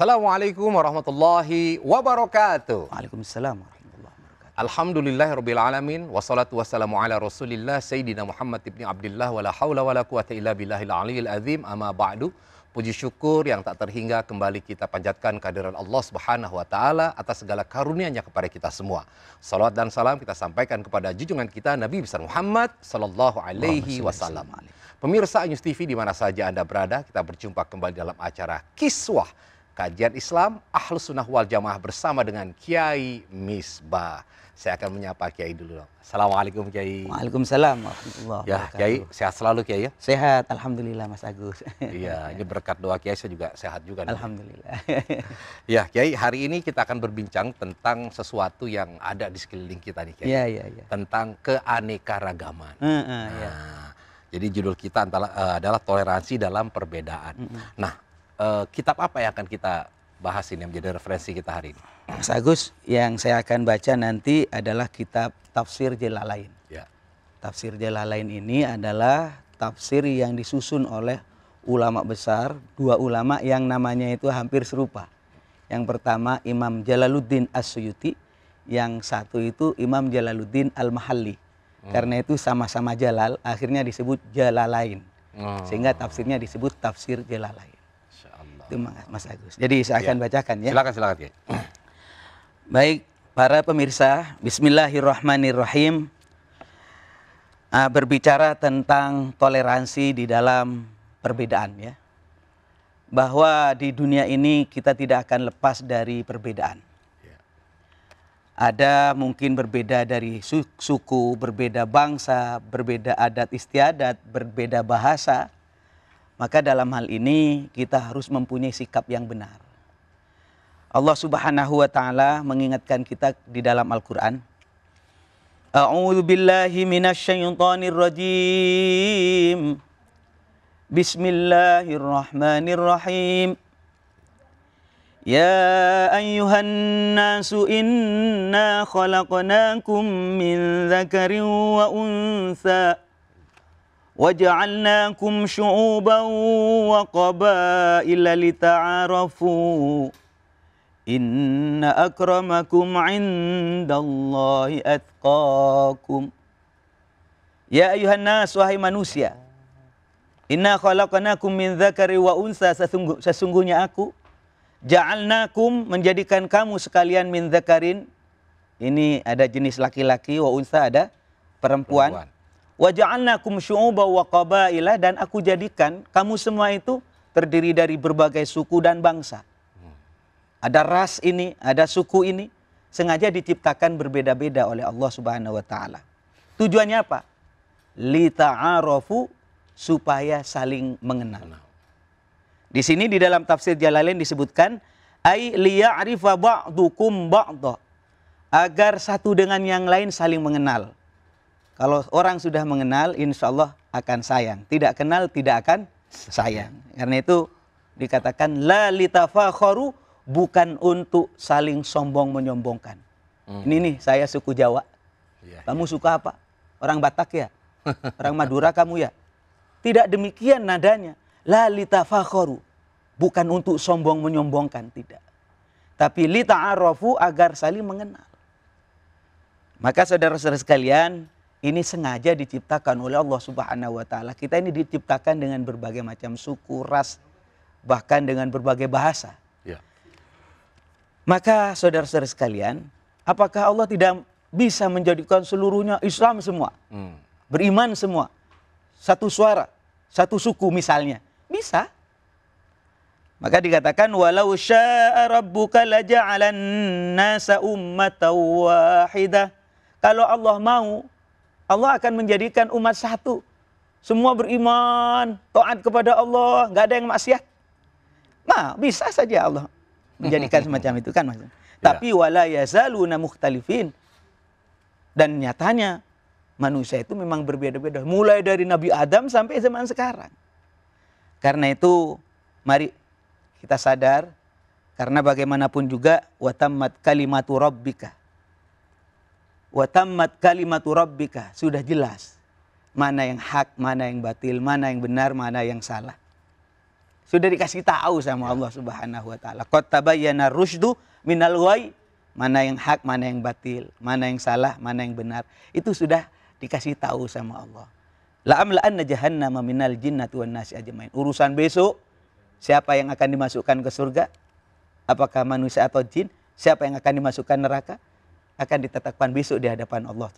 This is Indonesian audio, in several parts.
Assalamualaikum warahmatullahi wabarakatuh. Waalaikumsalam warahmatullahi wabarakatuh. Alhamdulillah rabbil alamin wassalatu wassalamu ala Rasulillah Sayyidina Muhammad ibn Abdullah wala haula wala quwata illa billahil aliyil azim amma ba'du. Puji syukur yang tak terhingga kembali kita panjatkan kehadiran Allah Subhanahu wa taala atas segala karunia-Nya kepada kita semua. Salawat dan salam kita sampaikan kepada junjungan kita Nabi besar Muhammad sallallahu alaihi wasallam. Pemirsa News TV di mana saja Anda berada, kita berjumpa kembali dalam acara Kiswah Kajian Islam Ahlus Sunnah Wal Jamaah bersama dengan Kiai Misbah. Saya akan menyapa Kiai dulu Assalamualaikum Kiai. Waalaikumsalam warahmatullahi Ya Kiai, sehat selalu Kiai ya? Sehat, Alhamdulillah Mas Agus. Iya, ini berkat doa Kiai saya juga sehat juga. Nih. Alhamdulillah. Ya Kiai, hari ini kita akan berbincang tentang sesuatu yang ada di sekeliling kita nih Kiai. Iya, iya, Ya. Tentang keanekaragaman. Uh, uh, nah, ya. Jadi judul kita antara, uh, adalah toleransi dalam perbedaan. Mm -hmm. Nah, uh, kitab apa yang akan kita bahas ini menjadi referensi kita hari ini? Mas Agus, yang saya akan baca nanti adalah kitab Tafsir Jelalain. Ya. Tafsir Jelalain ini adalah tafsir yang disusun oleh ulama besar, dua ulama yang namanya itu hampir serupa. Yang pertama Imam Jalaluddin As-Suyuti, yang satu itu Imam Jalaluddin Al-Mahalli. Hmm. Karena itu sama-sama Jalal, akhirnya disebut Jalalain. Hmm. Sehingga tafsirnya disebut tafsir Jalalain waktu Mas Agus. Jadi saya iya. akan ya. bacakan ya. Silakan silakan ya. Baik, para pemirsa, bismillahirrahmanirrahim. Ah, berbicara tentang toleransi di dalam perbedaan ya. Bahwa di dunia ini kita tidak akan lepas dari perbedaan. Iya. Ada mungkin berbeda dari suku, berbeda bangsa, berbeda adat istiadat, berbeda bahasa maka dalam hal ini kita harus mempunyai sikap yang benar. Allah Subhanahu wa taala mengingatkan kita di dalam Al-Qur'an. A'udzu billahi minasyaitonir rajim. Bismillahirrahmanirrahim. Ya ayyuhan nasu inna khalaqnakum min dzakarin wa unsa." وجعلناكم شعوبا وقبائل لتعارفوا إن أكرمكم عند الله أتقاكم يا أيها الناس wahai manusia Inna khalaqnakum min dzakari wa sesungguhnya aku ja'alnakum menjadikan kamu sekalian min dzakarin ini ada jenis laki-laki wa unsa ada perempuan, perempuan. Waja'alnakum syu'uba wa qabaila dan aku jadikan kamu semua itu terdiri dari berbagai suku dan bangsa. Ada ras ini, ada suku ini sengaja diciptakan berbeda-beda oleh Allah Subhanahu wa taala. Tujuannya apa? Li ta'arofu supaya saling mengenal. Di sini di dalam tafsir Jalalain disebutkan ai liya'rifa ba'dukum ba'dha agar satu dengan yang lain saling mengenal. Kalau orang sudah mengenal, insya Allah akan sayang. Tidak kenal, tidak akan sayang. Karena itu dikatakan la litafakharu bukan untuk saling sombong menyombongkan. Hmm. Ini nih saya suku Jawa. Ya, kamu ya. suka apa? Orang Batak ya? Orang Madura kamu ya? Tidak demikian nadanya. La litafakharu bukan untuk sombong menyombongkan, tidak. Tapi lita'arofu agar saling mengenal. Maka saudara-saudara sekalian, ini sengaja diciptakan oleh Allah Subhanahu wa taala. Kita ini diciptakan dengan berbagai macam suku, ras, bahkan dengan berbagai bahasa. Ya. Maka saudara-saudara sekalian, apakah Allah tidak bisa menjadikan seluruhnya Islam semua? Hmm. Beriman semua. Satu suara, satu suku misalnya. Bisa. Maka dikatakan walau syaa rabbuka laja'alan nasa ummatan wahidah. Kalau Allah mau, Allah akan menjadikan umat satu. Semua beriman, taat kepada Allah, nggak ada yang maksiat. Nah, bisa saja Allah menjadikan semacam itu kan Mas. Ya. Tapi ya. wala yazaluna mukhtalifin. Dan nyatanya manusia itu memang berbeda-beda. Mulai dari Nabi Adam sampai zaman sekarang. Karena itu mari kita sadar karena bagaimanapun juga watammat kalimatu rabbika Watamat tammat kalimatu rabbika sudah jelas mana yang hak, mana yang batil, mana yang benar, mana yang salah. Sudah dikasih tahu sama ya. Allah Subhanahu wa taala. Qad tabayyana rusdu minal ghai, mana yang hak, mana yang batil, mana yang salah, mana yang benar. Itu sudah dikasih tahu sama Allah. La amla'anna jahannama minal jinnati wan nasi main Urusan besok siapa yang akan dimasukkan ke surga? Apakah manusia atau jin? Siapa yang akan dimasukkan neraka? akan ditetapkan besok di hadapan Allah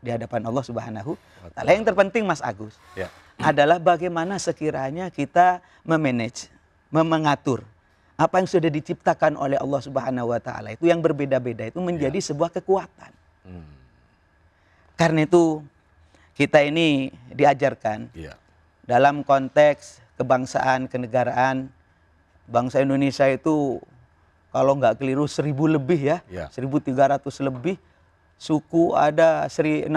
di hadapan Allah Subhanahu taala. Yang terpenting Mas Agus ya. adalah bagaimana sekiranya kita memanage, memengatur apa yang sudah diciptakan oleh Allah Subhanahu wa taala itu yang berbeda-beda itu menjadi ya. sebuah kekuatan. Hmm. Karena itu kita ini diajarkan ya. dalam konteks kebangsaan, kenegaraan bangsa Indonesia itu kalau nggak keliru seribu lebih ya, ya. 1.300 lebih suku ada 1.600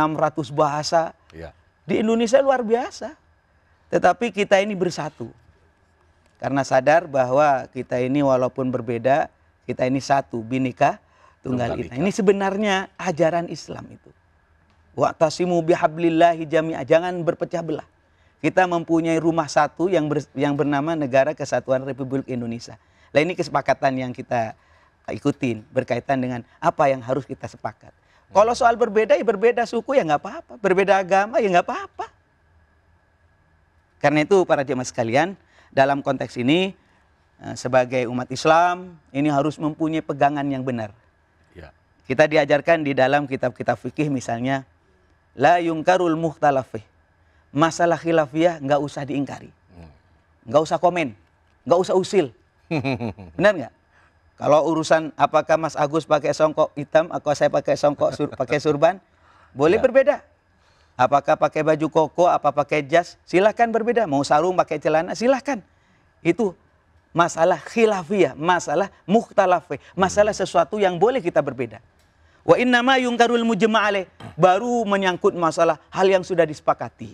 bahasa. Ya. Di Indonesia luar biasa. Tetapi kita ini bersatu. Karena sadar bahwa kita ini walaupun berbeda, kita ini satu, binika tunggal ika. Ini sebenarnya ajaran Islam itu. waktasimu bihablillahi jami'a. Jangan berpecah belah. Kita mempunyai rumah satu yang ber, yang bernama Negara Kesatuan Republik Indonesia. Nah ini kesepakatan yang kita ikutin berkaitan dengan apa yang harus kita sepakat. Kalau soal berbeda ya berbeda suku ya nggak apa-apa, berbeda agama ya nggak apa-apa. Karena itu para jemaah sekalian dalam konteks ini eh, sebagai umat Islam ini harus mempunyai pegangan yang benar. Ya. Kita diajarkan di dalam kitab-kitab fikih misalnya la yungkarul muhtalafih. Masalah khilafiyah nggak usah diingkari. Hmm. Nggak usah komen, nggak usah usil. Benar nggak? Kalau urusan apakah Mas Agus pakai songkok hitam atau saya pakai songkok sur, pakai surban, boleh ya. berbeda. Apakah pakai baju koko, apa pakai jas, silahkan berbeda. Mau sarung pakai celana, silahkan. Itu masalah khilafiyah, masalah muhtalafiyah, masalah sesuatu yang boleh kita berbeda. Wa innama yungkarul mujma'ale baru menyangkut masalah hal yang sudah disepakati.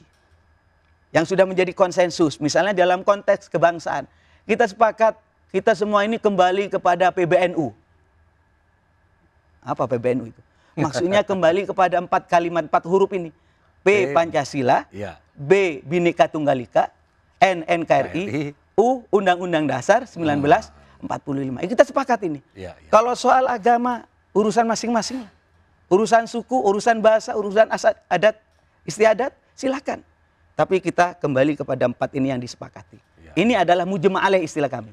Yang sudah menjadi konsensus, misalnya dalam konteks kebangsaan. Kita sepakat kita semua ini kembali kepada PBNU. Apa PBNU itu? Maksudnya kembali kepada empat kalimat, empat huruf ini. P, B, Pancasila, ya. B, Bhinneka Tunggal Ika, N, NKRI, U, Undang-Undang Dasar 1945. Hmm. Kita sepakat ini. Ya, ya. Kalau soal agama, urusan masing-masing. Urusan suku, urusan bahasa, urusan asad, adat, istiadat, silakan. Tapi kita kembali kepada empat ini yang disepakati. Ya. Ini adalah mujema'aleh istilah kami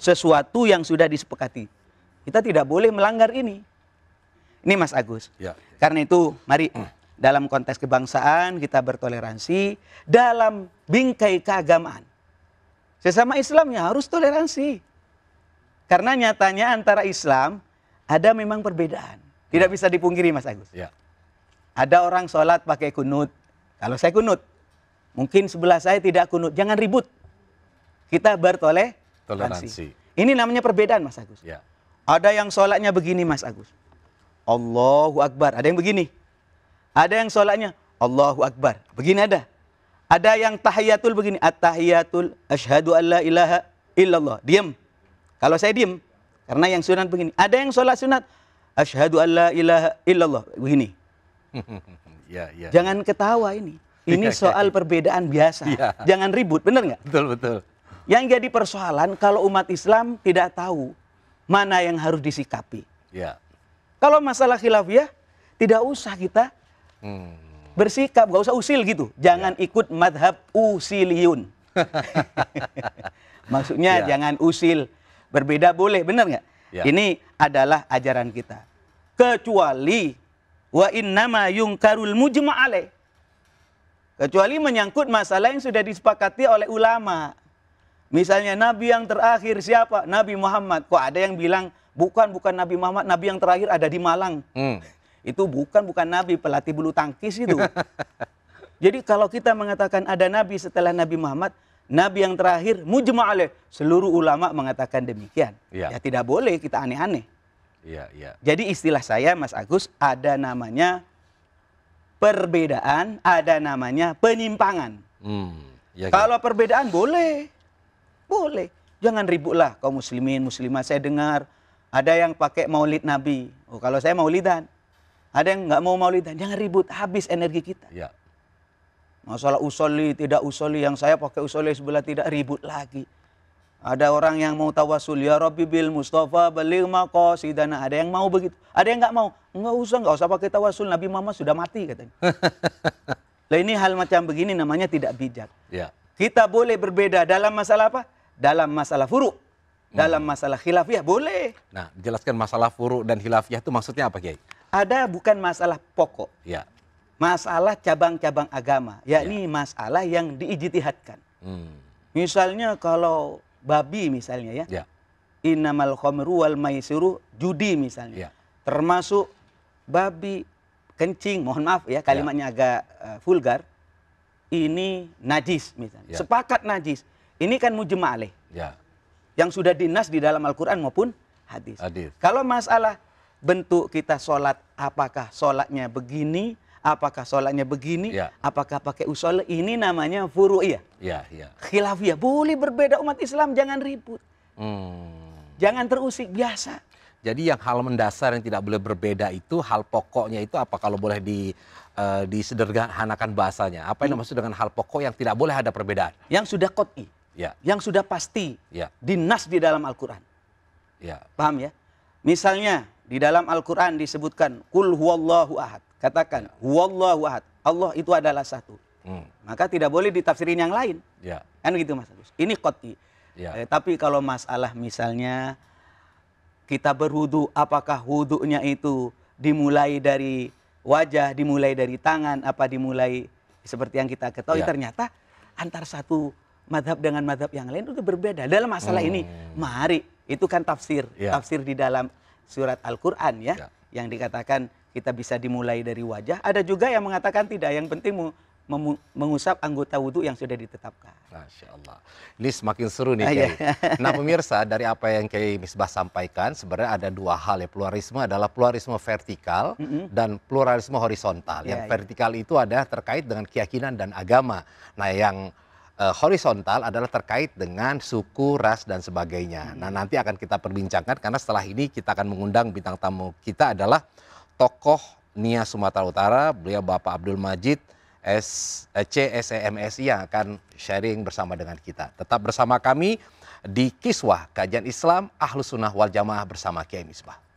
sesuatu yang sudah disepakati. Kita tidak boleh melanggar ini. Ini Mas Agus. Ya. Karena itu mari hmm. dalam konteks kebangsaan kita bertoleransi, dalam bingkai keagamaan. Sesama Islamnya harus toleransi. Karena nyatanya antara Islam ada memang perbedaan. Tidak bisa dipungkiri Mas Agus. Ya. Ada orang sholat pakai kunut. Kalau saya kunut, mungkin sebelah saya tidak kunut. Jangan ribut. Kita bertoleh toleransi. Ini namanya perbedaan Mas Agus. Ya. Ada yang sholatnya begini Mas Agus. Allahu Akbar. Ada yang begini. Ada yang sholatnya Allahu Akbar. Begini ada. Ada yang tahiyatul begini. At-tahiyatul ashadu alla ilaha illallah. Diam. Kalau saya diam. Karena yang sunat begini. Ada yang sholat sunat. Ashadu alla ilaha illallah. Begini. Ya, ya, ya, Jangan ketawa ini. Ini soal perbedaan biasa. Ya. Jangan ribut. Benar nggak? Betul, betul. Yang jadi persoalan kalau umat Islam tidak tahu mana yang harus disikapi. Ya. Kalau masalah khilafiyah tidak usah kita hmm. bersikap, gak usah usil gitu. Jangan ya. ikut madhab usiliun. Maksudnya ya. jangan usil. Berbeda boleh, benar nggak? Ya. Ini adalah ajaran kita. Kecuali wa innama yungkarul mujma'ale. Kecuali menyangkut masalah yang sudah disepakati oleh ulama. Misalnya Nabi yang terakhir siapa? Nabi Muhammad. Kok ada yang bilang bukan bukan Nabi Muhammad, Nabi yang terakhir ada di Malang. Hmm. Itu bukan bukan Nabi pelatih bulu tangkis itu. Jadi kalau kita mengatakan ada Nabi setelah Nabi Muhammad, Nabi yang terakhir mujma' Seluruh ulama mengatakan demikian. Ya, ya tidak boleh kita aneh-aneh. Ya, ya. Jadi istilah saya Mas Agus ada namanya perbedaan, ada namanya penyimpangan. Hmm, ya, kan? Kalau ya. perbedaan boleh boleh. Jangan ributlah kaum muslimin, muslimah Saya dengar ada yang pakai maulid Nabi. Oh, kalau saya maulidan. Ada yang nggak mau maulidan. Jangan ribut, habis energi kita. Ya. Masalah usoli, tidak usoli. Yang saya pakai usoli sebelah tidak ribut lagi. Ada orang yang mau tawasul, ya Rabbi bil Mustafa beli maqasidana. Ada yang mau begitu. Ada yang nggak mau. Nggak usah, nggak usah pakai tawasul. Nabi Muhammad sudah mati katanya. Lah ini hal macam begini namanya tidak bijak. Ya. Kita boleh berbeda dalam masalah apa? dalam masalah furu, hmm. dalam masalah khilafiyah boleh. Nah, jelaskan masalah furu dan khilafiyah itu maksudnya apa, Kiai? Ada bukan masalah pokok. Ya. Masalah cabang-cabang agama, yakni ya. masalah yang diijtihadkan. Hmm. Misalnya kalau babi misalnya ya. ya. Innamal khamru wal maisiru judi misalnya. Ya. Termasuk babi kencing, mohon maaf ya, ya. kalimatnya ya. agak uh, vulgar. Ini najis misalnya. Ya. Sepakat najis ini kan mujma'alih. Ya. Yang sudah dinas di dalam Al-Quran maupun hadis. hadis. Kalau masalah bentuk kita sholat, apakah sholatnya begini, apakah sholatnya begini, ya. apakah pakai usul, ini namanya furu'iyah. Ya, ya. Khilafiyah. Boleh berbeda umat Islam, jangan ribut. Hmm. Jangan terusik, biasa. Jadi yang hal mendasar yang tidak boleh berbeda itu hal pokoknya itu apa kalau boleh di eh, disederhanakan bahasanya? Apa yang hmm. dimaksud dengan hal pokok yang tidak boleh ada perbedaan? Yang sudah kot'i ya. yang sudah pasti ya. dinas di dalam Al-Quran. Ya. Paham ya? Misalnya di dalam Al-Quran disebutkan kul huwallahu ahad. Katakan ya. huwallahu ahad. Allah itu adalah satu. Hmm. Maka tidak boleh ditafsirin yang lain. Ya. Kan gitu Mas Agus. Ini koti. Ya. Eh, tapi kalau masalah misalnya kita berwudu, apakah wudunya itu dimulai dari wajah, dimulai dari tangan, apa dimulai seperti yang kita ketahui ya. ternyata antar satu madhab dengan madhab yang lain itu berbeda. Dalam masalah hmm. ini, mari itu kan tafsir, ya. tafsir di dalam surat Al-Quran ya, ya, yang dikatakan kita bisa dimulai dari wajah. Ada juga yang mengatakan tidak, yang penting mengusap anggota wudhu yang sudah ditetapkan. Masya Allah. Ini semakin seru nih, ah, iya. Kiai. nah pemirsa, dari apa yang Kiai Misbah sampaikan, sebenarnya ada dua hal ya. Pluralisme adalah pluralisme vertikal mm -hmm. dan pluralisme horizontal. Yeah, yang ya. vertikal itu ada terkait dengan keyakinan dan agama. Nah yang uh, horizontal adalah terkait dengan suku, ras dan sebagainya. Hmm. Nah, nanti akan kita perbincangkan karena setelah ini kita akan mengundang bintang tamu kita adalah tokoh Nia Sumatera Utara, beliau Bapak Abdul Majid S eh, e M S CSEMSI yang akan sharing bersama dengan kita. Tetap bersama kami di Kiswah Kajian Islam Ahlus Sunnah Wal Jamaah bersama Kiai Misbah.